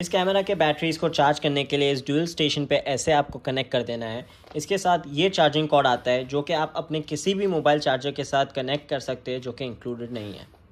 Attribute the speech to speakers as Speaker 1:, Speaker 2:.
Speaker 1: इस कैमरा के बैटरीज को चार्ज करने के लिए इस ड्यूल स्टेशन पे ऐसे आपको कनेक्ट कर देना है इसके साथ ये चार्जिंग कॉर्ड आता है जो कि आप अपने किसी भी मोबाइल चार्जर के साथ कनेक्ट कर सकते हैं जो कि इंक्लूडेड नहीं है